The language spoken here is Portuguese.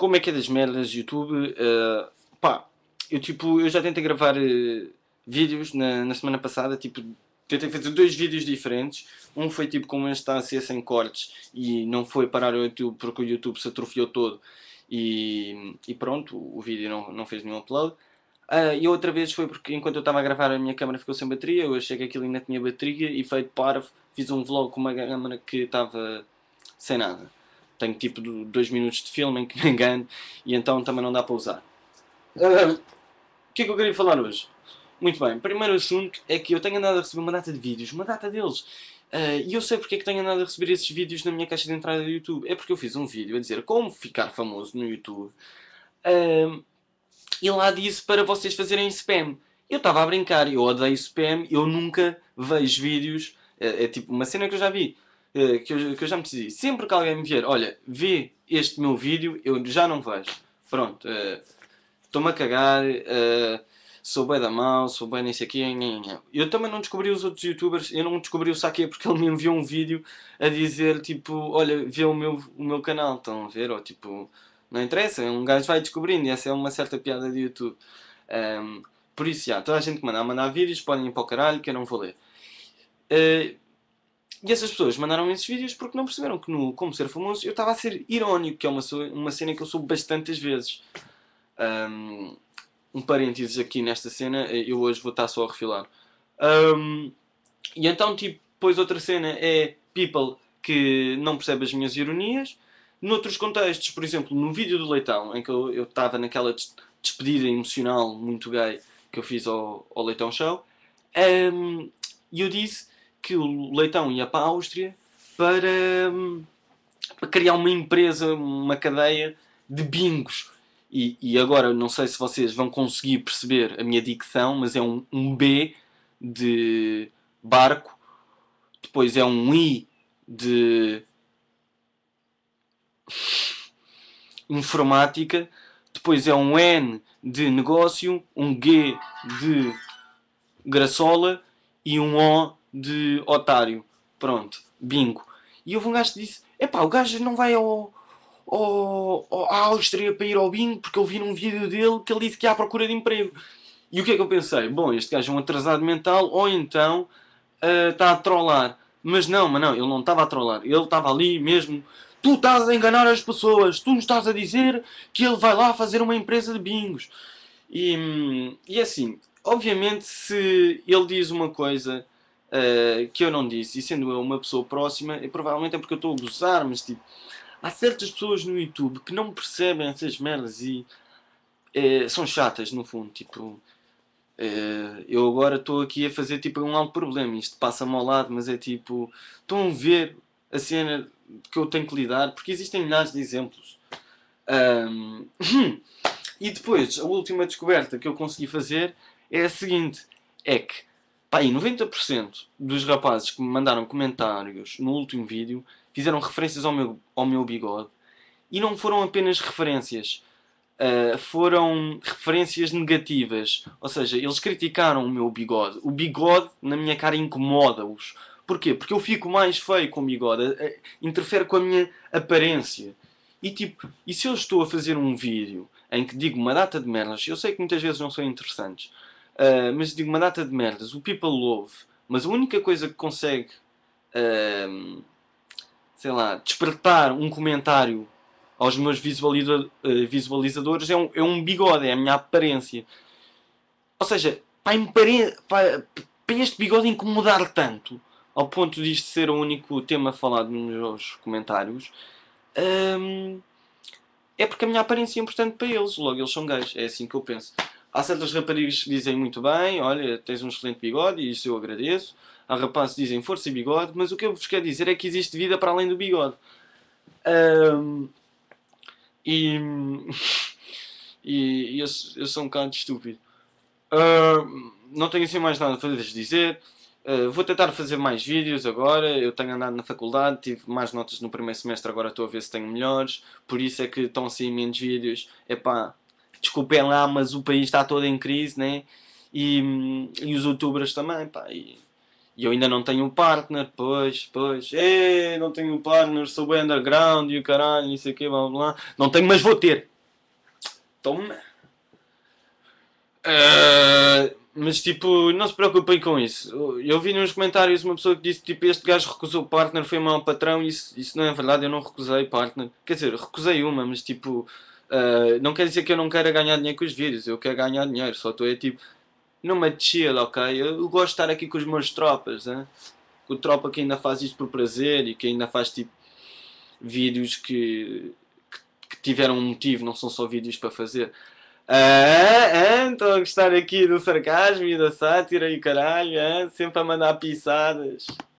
como é que é das merdas YouTube? Uh, pá, eu tipo, eu já tentei gravar uh, vídeos na, na, semana passada, tipo, tentei fazer dois vídeos diferentes. Um foi tipo como este está a ser sem cortes e não foi parar o YouTube porque o YouTube se atrofiou todo e, e pronto, o, o vídeo não, não fez nenhum upload. Uh, e outra vez foi porque enquanto eu estava a gravar a minha câmera ficou sem bateria, eu achei que aquilo ainda tinha bateria e feito parvo, fiz um vlog com uma câmera que estava sem nada tenho tipo dois minutos de filme em que me engano e então também não dá para usar. o que é que eu queria falar hoje? Muito bem, primeiro assunto é que eu tenho andado a receber uma data de vídeos, uma data deles. Uh, e eu sei porque é que tenho andado a receber esses vídeos na minha caixa de entrada do YouTube. É porque eu fiz um vídeo a dizer como ficar famoso no YouTube. Uh, e lá disse para vocês fazerem spam. Eu estava a brincar, eu odeio spam, eu nunca vejo vídeos. É, é tipo uma cena que eu já vi. Eh, que eu, que eu já me decidi. Sempre que alguém me vier, olha, vê este meu vídeo, eu já não vejo. Pronto, estou-me eh, a cagar, eh, sou bem da mal, sou bem nesse aqui. Eu também não descobri os outros youtubers, eu não descobri o Saque porque ele me enviou um vídeo a dizer tipo, olha, vê o meu, o meu canal, estão a ver? Ou tipo, não interessa, um gajo vai descobrindo e essa é uma certa piada de YouTube. Um, ehm, por isso, já, toda a gente que a mandar vídeos, podem ir para o caralho que eu não vou ler. Uh, e essas pessoas mandaram esses vídeos porque não perceberam que no Como Ser Famoso eu estava a ser irónico, que é uma, uma cena que eu sou bastantes vezes. Um, um parênteses aqui nesta cena, eh, eu hoje vou estar só a refilar. Um, e então, tipo, depois outra cena é people que não percebe as minhas ironias. Noutros contextos, por exemplo, no vídeo do Leitão, em que eu estava naquela des despedida emocional muito gay que eu fiz ao, ao Leitão Show, um, e eu disse que o Leitão ia para a Áustria para, hum, para criar uma empresa, uma cadeia de bingos. E, e, agora, não sei se vocês vão conseguir perceber a minha dicção, mas é um, um B de barco, depois é um I de informática, depois é um N de negócio, um G de graçola e um O de otário. Pronto, bingo. E houve um gajo que disse: pá, o gajo não vai ao, ao, ao, à Áustria para ir ao bingo porque eu vi num vídeo dele que ele disse que ia à procura de emprego. E o que é que eu pensei? Bom, este gajo é um atrasado mental ou então uh, está a trollar. Mas não, mas não, ele não estava a trollar. Ele estava ali mesmo. Tu estás a enganar as pessoas. Tu nos estás a dizer que ele vai lá fazer uma empresa de bingos. E, hum, e é assim, obviamente, se ele diz uma coisa uh, que eu não disse, e sendo eu uma pessoa próxima, e é provavelmente é porque eu estou a gozar, mas tipo, há certas pessoas no YouTube que não percebem essas merdas e uh, são chatas no fundo, tipo. Uh, eu agora estou aqui a fazer tipo um alto problema, isto passa-me ao lado, mas é tipo, estão a ver a cena que eu tenho que lidar, porque existem milhares de exemplos. Um, e depois, a última descoberta que eu consegui fazer é a seguinte: é que Pá, e 90% dos rapazes que me mandaram comentários no último vídeo fizeram referências ao meu, ao meu bigode e não foram apenas referências, uh, foram referências negativas. Ou seja, eles criticaram o meu bigode. O bigode na minha cara incomoda-os. Porquê? Porque eu fico mais feio com o bigode, uh, interfere com a minha aparência. E tipo, e se eu estou a fazer um vídeo em que digo uma data de merdas, eu sei que muitas vezes não são interessantes, Uh, mas digo, uma data de merdas. O people love. mas a única coisa que consegue, uh, sei lá, despertar um comentário aos meus visualiza ah, visualizadores é um, é um bigode, é a minha aparência. Ou seja, para, este bigode incomodar tanto, ao ponto de isto ser o único tema falado nos meus comentários, hum, é porque a minha aparência é importante para eles. Logo, eles são gays. É assim que eu penso. Há certas raparigas que dizem muito bem, olha, tens um excelente bigode e isso eu agradeço. Há rapazes que dizem força e bigode, mas o que eu vos quero dizer é que existe vida para além do bigode. Um, e, e, eu, eu, sou um bocado estúpido. Um, não tenho assim mais nada fazer lhes dizer. Uh, vou tentar fazer mais vídeos agora. Eu tenho andado na faculdade, tive mais notas no primeiro semestre, agora estou a ver se tenho melhores. Por isso é que estão assim menos vídeos. Epá, desculpem lá, mas o país está todo em crise, né? E, e os youtubers também, pá. E, e eu ainda não tenho um partner, pois, pois, Ei, não tenho um partner, sou bem underground e o caralho, isso aqui, blá blá. Não tenho, mas vou ter. Toma. Uh, mas tipo, não se preocupem com isso. Eu vi nos comentários uma pessoa que disse tipo este gajo recusou partner, foi mau patrão, isso, isso não é verdade, eu não recusei partner. Quer dizer, recusei uma, mas tipo, Uh, não quer dizer que eu não queira ganhar dinheiro com os vídeos, eu quero ganhar dinheiro, só estou aí tipo, numa chill, ok? Eu, eu, gosto de estar aqui com os meus tropas, né? o tropa que ainda faz isto por prazer e que ainda faz tipo vídeos que, que, que tiveram um motivo, não são só vídeos para fazer. Ah, ah, ah estou a gostar aqui do sarcasmo e da sátira e caralho, ah, sempre a mandar pisadas.